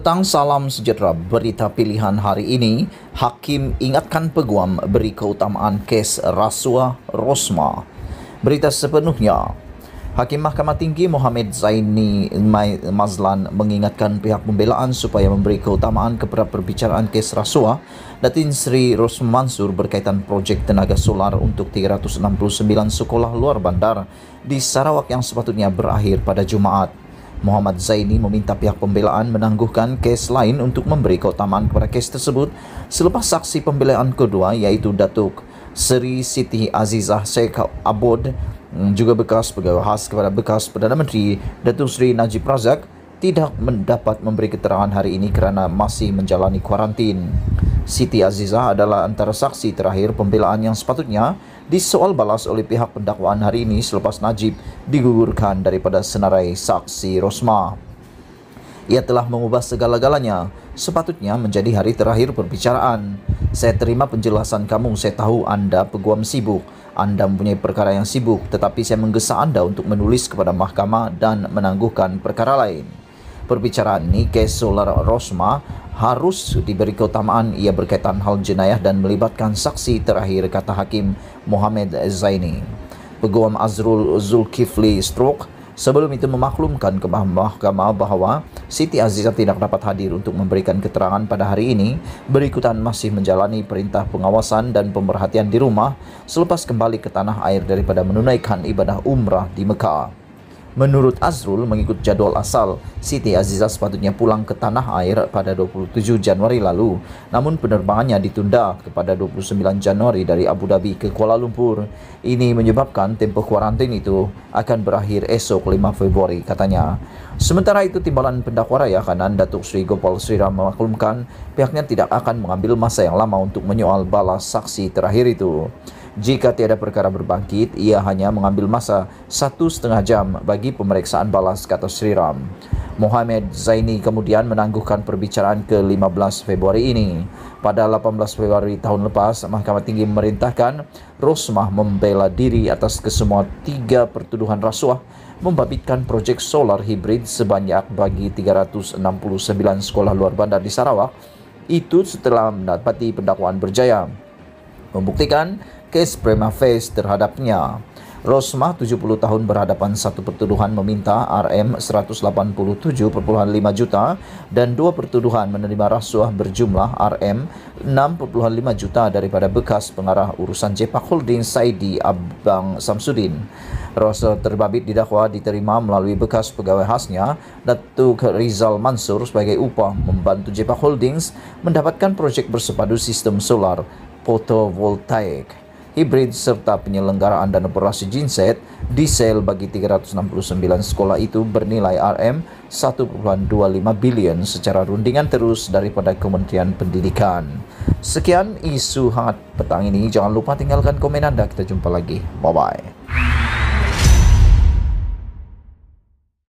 Tentang salam sejahtera berita pilihan hari ini, Hakim ingatkan peguam beri keutamaan kes rasuah Rosma. Berita sepenuhnya Hakim Mahkamah Tinggi Mohamed Zaini Mazlan mengingatkan pihak pembelaan supaya memberi keutamaan kepada perbicaraan kes rasuah Datin Sri Rosmansur berkaitan projek tenaga solar untuk 369 sekolah luar bandar di Sarawak yang sepatutnya berakhir pada Jumaat. Mohamed Zaini meminta pihak pembelaan menangguhkan kes lain untuk memberi keutamaan kepada kes tersebut selepas saksi pembelaan kedua iaitu Datuk Seri Siti Azizah Sheikh Abod. Hmm, juga bekas pegawai khas kepada bekas Perdana Menteri Datuk Seri Najib Razak tidak mendapat memberi keterangan hari ini kerana masih menjalani kuarantin. Siti Azizah adalah antara saksi terakhir pembelaan yang sepatutnya disoal balas oleh pihak pendakwaan hari ini selepas Najib digugurkan daripada senarai saksi Rosmah. Ia telah mengubah segala-galanya. Sepatutnya menjadi hari terakhir perbicaraan. Saya terima penjelasan kamu. Saya tahu anda peguam sibuk. Anda mempunyai perkara yang sibuk. Tetapi saya menggesa anda untuk menulis kepada mahkamah dan menangguhkan perkara lain. Perbicaraan ini, Kes Solar Rosma harus diberi keutamaan ia berkaitan hal jenayah dan melibatkan saksi terakhir kata Hakim Mohamed Zaini. Peguam Azrul Zulkifli Stroke Sebelum itu memaklumkan ke mahkamah bahwa Siti Aziza tidak dapat hadir untuk memberikan keterangan pada hari ini, berikutan masih menjalani perintah pengawasan dan pemerhatian di rumah selepas kembali ke tanah air daripada menunaikan ibadah umrah di Mekah. Menurut Azrul, mengikut jadwal asal, Siti Aziza sepatutnya pulang ke tanah air pada 27 Januari lalu. Namun penerbangannya ditunda kepada 29 Januari dari Abu Dhabi ke Kuala Lumpur. Ini menyebabkan tempoh kuarantin itu akan berakhir esok 5 Februari katanya. Sementara itu Timbalan Pendakwa Raya Kanan Datuk Sri Gopal Ram memaklumkan pihaknya tidak akan mengambil masa yang lama untuk menyoal balas saksi terakhir itu. Jika tiada perkara berbangkit, ia hanya mengambil masa satu setengah jam bagi pemeriksaan balas kata Sri Ram. Muhammad Zaini kemudian menangguhkan perbicaraan ke-15 Februari ini. Pada 18 Februari tahun lepas, Mahkamah Tinggi memerintahkan Rosmah membela diri atas kesemua tiga pertuduhan rasuah membabitkan projek solar hibrid sebanyak bagi 369 sekolah luar bandar di Sarawak itu setelah mendapati pendakwaan berjaya membuktikan kes prima facie terhadapnya. Rosma 70 tahun berhadapan satu pertuduhan meminta RM 187.5 juta dan dua pertuduhan menerima rasuah berjumlah RM 6.5 juta daripada bekas pengarah urusan Jepak Holding Saidi Abang Samsudin. Rasa terbabit didakwa diterima melalui bekas pegawai khasnya Datuk Rizal Mansur sebagai upah membantu Jepak Holdings mendapatkan projek bersepadu sistem solar fotovoltaik. Hybrid serta penyelenggaraan dan operasi genset diesel bagi 369 sekolah itu bernilai RM 1.25 bilion secara rundingan terus daripada Kementerian Pendidikan. Sekian isu hangat petang ini. Jangan lupa tinggalkan komen anda. Kita jumpa lagi. Bye-bye.